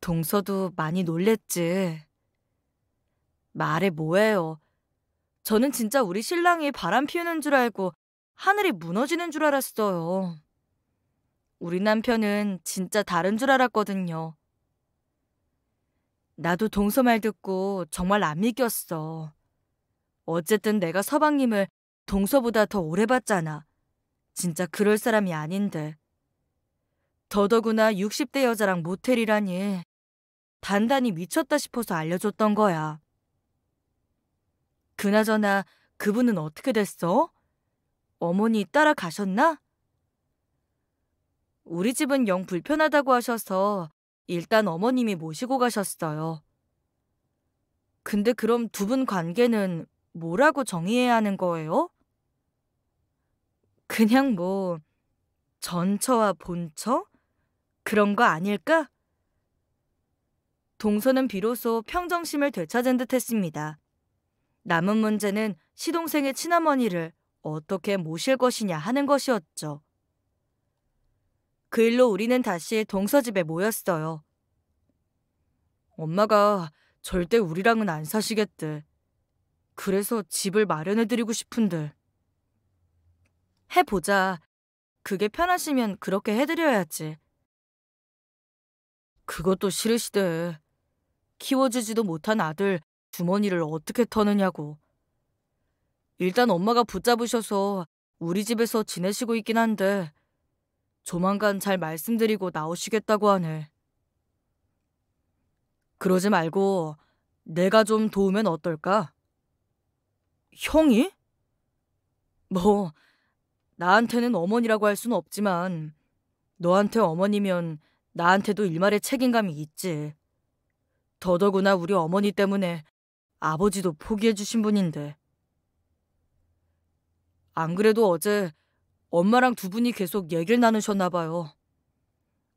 동서도 많이 놀랬지. 말해 뭐예요. 저는 진짜 우리 신랑이 바람 피우는 줄 알고 하늘이 무너지는 줄 알았어요. 우리 남편은 진짜 다른 줄 알았거든요. 나도 동서 말 듣고 정말 안 믿겼어. 어쨌든 내가 서방님을 동서보다 더 오래 봤잖아. 진짜 그럴 사람이 아닌데. 더더구나 60대 여자랑 모텔이라니. 단단히 미쳤다 싶어서 알려줬던 거야. 그나저나 그분은 어떻게 됐어? 어머니 따라가셨나? 우리 집은 영 불편하다고 하셔서 일단 어머님이 모시고 가셨어요. 근데 그럼 두 분 관계는 뭐라고 정의해야 하는 거예요? 그냥 뭐 전처와 본처? 그런 거 아닐까? 동서는 비로소 평정심을 되찾은 듯 했습니다. 남은 문제는 시동생의 친어머니를 어떻게 모실 것이냐 하는 것이었죠. 그 일로 우리는 다시 동서집에 모였어요. 엄마가 절대 우리랑은 안 사시겠대. 그래서 집을 마련해드리고 싶은데. 해보자. 그게 편하시면 그렇게 해드려야지. 그것도 싫으시대. 키워주지도 못한 아들 주머니를 어떻게 터느냐고. 일단 엄마가 붙잡으셔서 우리 집에서 지내시고 있긴 한데 조만간 잘 말씀드리고 나오시겠다고 하네. 그러지 말고 내가 좀 도우면 어떨까? 형이? 뭐, 나한테는 어머니라고 할 순 없지만 너한테 어머니면 나한테도 일말의 책임감이 있지. 더더구나 우리 어머니 때문에 아버지도 포기해 주신 분인데. 안 그래도 어제 엄마랑 두 분이 계속 얘기를 나누셨나 봐요.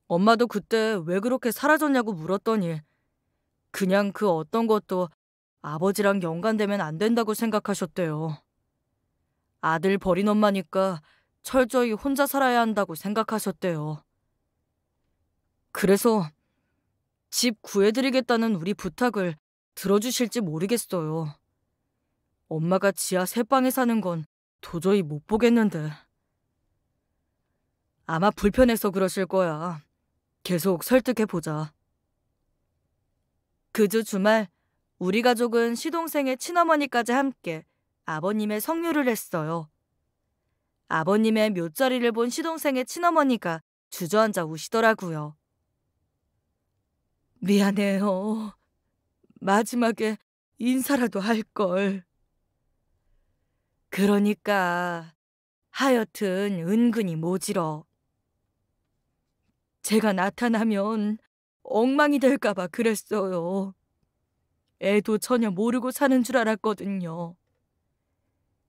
엄마도 그때 왜 그렇게 사라졌냐고 물었더니 그냥 그 어떤 것도 아버지랑 연관되면 안 된다고 생각하셨대요. 아들 버린 엄마니까 철저히 혼자 살아야 한다고 생각하셨대요. 그래서 집 구해드리겠다는 우리 부탁을 들어주실지 모르겠어요. 엄마가 지하 세 방에 사는 건 도저히 못 보겠는데. 아마 불편해서 그러실 거야. 계속 설득해보자. 그 주 주말, 우리 가족은 시동생의 친어머니까지 함께 아버님의 성묘를 했어요. 아버님의 묘자리를 본 시동생의 친어머니가 주저앉아 우시더라고요. 미안해요. 마지막에 인사라도 할 걸. 그러니까 하여튼 은근히 모질어. 제가 나타나면 엉망이 될까봐 그랬어요. 애도 전혀 모르고 사는 줄 알았거든요.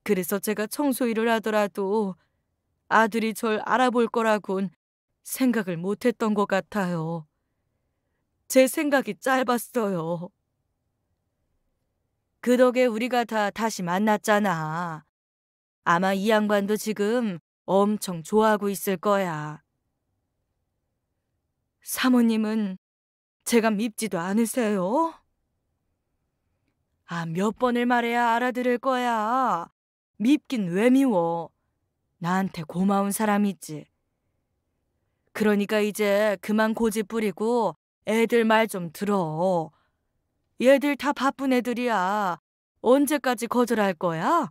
그래서 제가 청소 일을 하더라도 아들이 절 알아볼 거라곤 생각을 못했던 것 같아요. 제 생각이 짧았어요. 그 덕에 우리가 다 다시 만났잖아. 아마 이 양반도 지금 엄청 좋아하고 있을 거야. 사모님은 제가 밉지도 않으세요? 아, 몇 번을 말해야 알아들을 거야. 밉긴 왜 미워. 나한테 고마운 사람이지. 그러니까 이제 그만 고집 부리고 애들 말 좀 들어. 얘들 다 바쁜 애들이야. 언제까지 거절할 거야?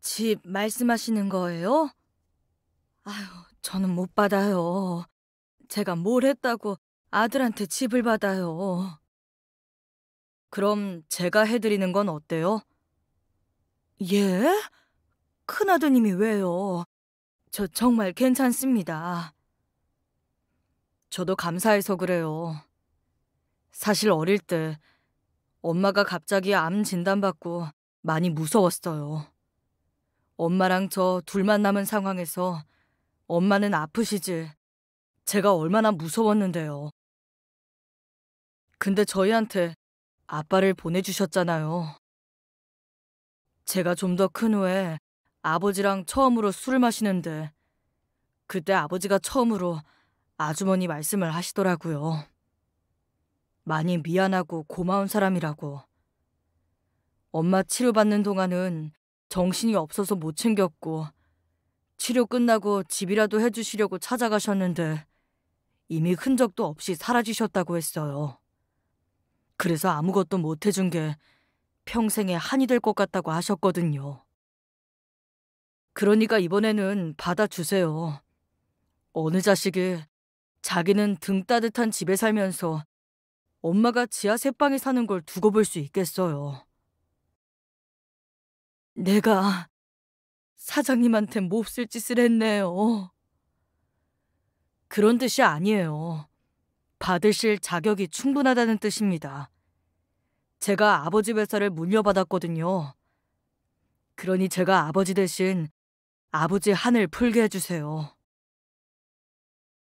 집 말씀하시는 거예요? 아휴 저는 못 받아요. 제가 뭘 했다고 아들한테 집을 받아요. 그럼 제가 해드리는 건 어때요? 예? 큰아드님이 왜요? 저 정말 괜찮습니다. 저도 감사해서 그래요. 사실 어릴 때 엄마가 갑자기 암 진단받고 많이 무서웠어요. 엄마랑 저 둘만 남은 상황에서 엄마는 아프시지. 제가 얼마나 무서웠는데요. 근데 저희한테 아빠를 보내주셨잖아요. 제가 좀 더 큰 후에 아버지랑 처음으로 술을 마시는데 그때 아버지가 처음으로 아주머니 말씀을 하시더라고요. 많이 미안하고 고마운 사람이라고. 엄마 치료받는 동안은 정신이 없어서 못 챙겼고, 치료 끝나고 집이라도 해주시려고 찾아가셨는데, 이미 흔적도 없이 사라지셨다고 했어요. 그래서 아무것도 못 해준 게 평생에 한이 될 것 같다고 하셨거든요. 그러니까 이번에는 받아주세요. 어느 자식이 자기는 등 따뜻한 집에 살면서 엄마가 지하 새방에 사는 걸 두고 볼 수 있겠어요. 내가 사장님한테 몹쓸 짓을 했네요. 그런 뜻이 아니에요. 받으실 자격이 충분하다는 뜻입니다. 제가 아버지 회사를 물려받았거든요. 그러니 제가 아버지 대신 아버지 한을 풀게 해주세요.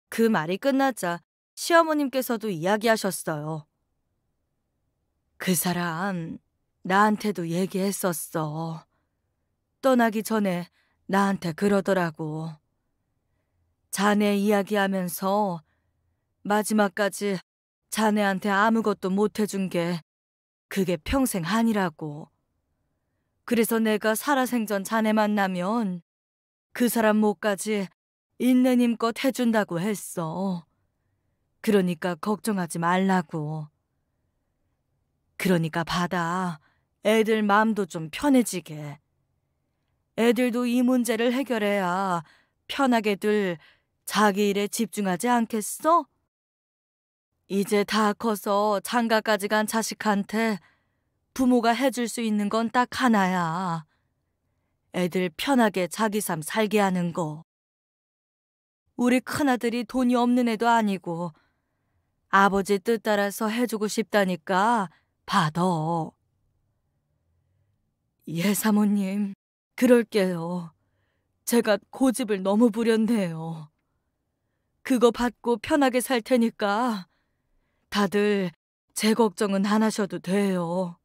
그 말이 끝나자 시어머님께서도 이야기하셨어요. 그 사람 나한테도 얘기했었어. 떠나기 전에 나한테 그러더라고. 자네 이야기하면서 마지막까지 자네한테 아무것도 못해준 게 그게 평생 한이라고. 그래서 내가 살아생전 자네 만나면 그 사람 목까지 있는 힘껏 해준다고 했어. 그러니까 걱정하지 말라고. 그러니까 받아. 애들 마음도 좀 편해지게. 애들도 이 문제를 해결해야 편하게들 자기 일에 집중하지 않겠어? 이제 다 커서 장가까지 간 자식한테 부모가 해줄 수 있는 건 딱 하나야. 애들 편하게 자기 삶 살게 하는 거. 우리 큰아들이 돈이 없는 애도 아니고 아버지 뜻 따라서 해주고 싶다니까 받아. 예, 사모님. 그럴게요. 제가 고집을 너무 부렸네요. 그거 받고 편하게 살 테니까 다들 제 걱정은 안 하셔도 돼요.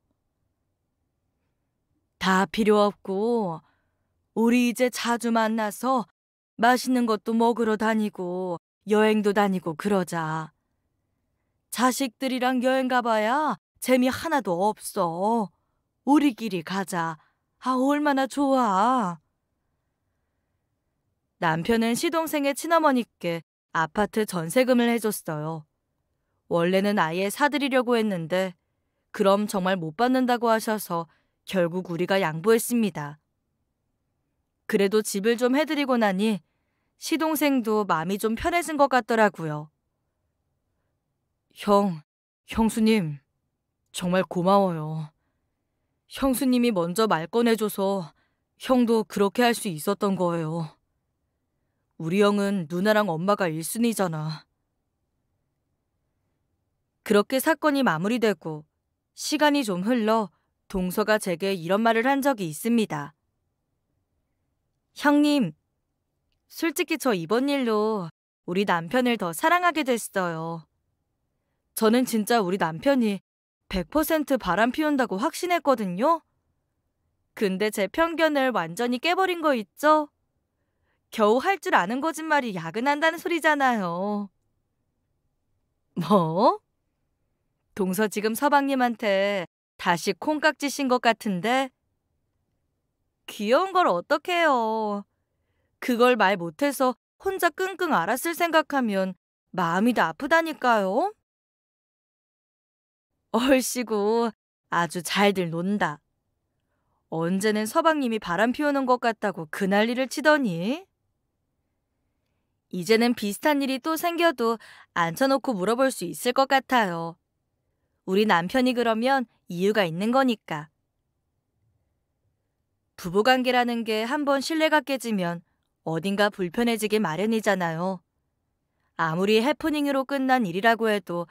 다 필요 없고 우리 이제 자주 만나서 맛있는 것도 먹으러 다니고 여행도 다니고 그러자. 자식들이랑 여행 가봐야 재미 하나도 없어. 우리끼리 가자. 아, 얼마나 좋아. 남편은 시동생의 친어머니께 아파트 전세금을 해줬어요. 원래는 아예 사드리려고 했는데, 그럼 정말 못 받는다고 하셔서 결국 우리가 양보했습니다. 그래도 집을 좀 해드리고 나니 시동생도 마음이 좀 편해진 것 같더라고요. 형, 형수님, 정말 고마워요. 형수님이 먼저 말 꺼내줘서 형도 그렇게 할 수 있었던 거예요. 우리 형은 누나랑 엄마가 1순위잖아. 그렇게 사건이 마무리되고 시간이 좀 흘러 동서가 제게 이런 말을 한 적이 있습니다. 형님, 솔직히 저 이번 일로 우리 남편을 더 사랑하게 됐어요. 저는 진짜 우리 남편이 100% 바람 피운다고 확신했거든요. 근데 제 편견을 완전히 깨버린 거 있죠? 겨우 할 줄 아는 거짓말이 야근한다는 소리잖아요. 뭐? 동서 지금 서방님한테 다시 콩깍지 신것 같은데? 귀여운 걸 어떡해요. 그걸 말 못해서 혼자 끙끙 앓았을 생각하면 마음이 다 아프다니까요. 얼씨구, 아주 잘들 논다. 언제는 서방님이 바람 피우는 것 같다고 그 난리를 치더니. 이제는 비슷한 일이 또 생겨도 앉혀놓고 물어볼 수 있을 것 같아요. 우리 남편이 그러면 이유가 있는 거니까. 부부관계라는 게 한 번 신뢰가 깨지면 어딘가 불편해지기 마련이잖아요. 아무리 해프닝으로 끝난 일이라고 해도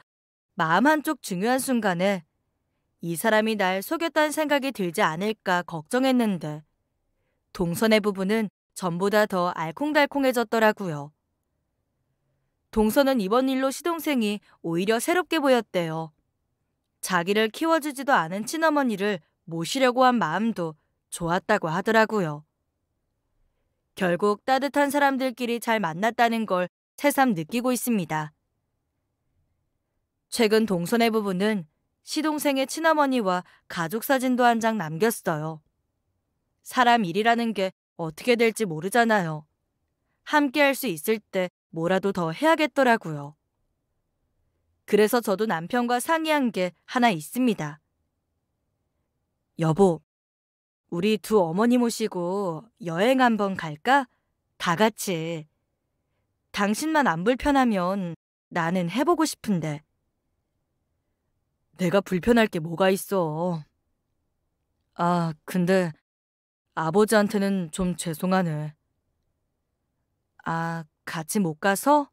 마음 한쪽 중요한 순간에 이 사람이 날 속였다는 생각이 들지 않을까 걱정했는데 동선의 부분은 전보다 더 알콩달콩해졌더라고요. 동선은 이번 일로 시동생이 오히려 새롭게 보였대요. 자기를 키워주지도 않은 친어머니를 모시려고 한 마음도 좋았다고 하더라고요. 결국 따뜻한 사람들끼리 잘 만났다는 걸 새삼 느끼고 있습니다. 최근 동선의 부부는 시동생의 친어머니와 가족 사진도 한 장 남겼어요. 사람 일이라는 게 어떻게 될지 모르잖아요. 함께 할 수 있을 때 뭐라도 더 해야겠더라고요. 그래서 저도 남편과 상의한 게 하나 있습니다. 여보, 우리 두 어머니 모시고 여행 한번 갈까? 다 같이. 당신만 안 불편하면 나는 해보고 싶은데. 내가 불편할 게 뭐가 있어. 아, 근데 아버지한테는 좀 죄송하네. 아, 같이 못 가서?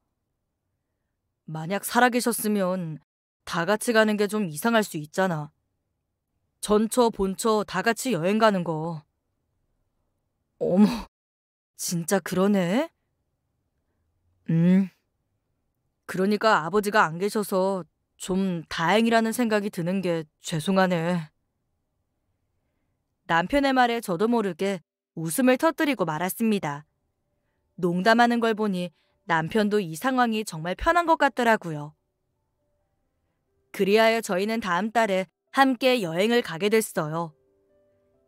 만약 살아계셨으면 다 같이 가는 게 좀 이상할 수 있잖아. 전처, 본처 다 같이 여행 가는 거. 어머, 진짜 그러네? 음. 그러니까 아버지가 안 계셔서 좀 다행이라는 생각이 드는 게 죄송하네. 남편의 말에 저도 모르게 웃음을 터뜨리고 말았습니다. 농담하는 걸 보니 남편도 이 상황이 정말 편한 것 같더라고요. 그리하여 저희는 다음 달에 함께 여행을 가게 됐어요.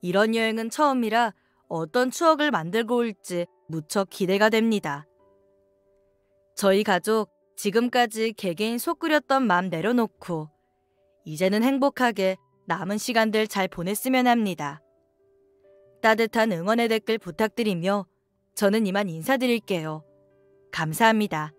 이런 여행은 처음이라 어떤 추억을 만들고 올지 무척 기대가 됩니다. 저희 가족 지금까지 개개인 속 끓였던 맘 내려놓고 이제는 행복하게 남은 시간들 잘 보냈으면 합니다. 따뜻한 응원의 댓글 부탁드리며 저는 이만 인사드릴게요. 감사합니다.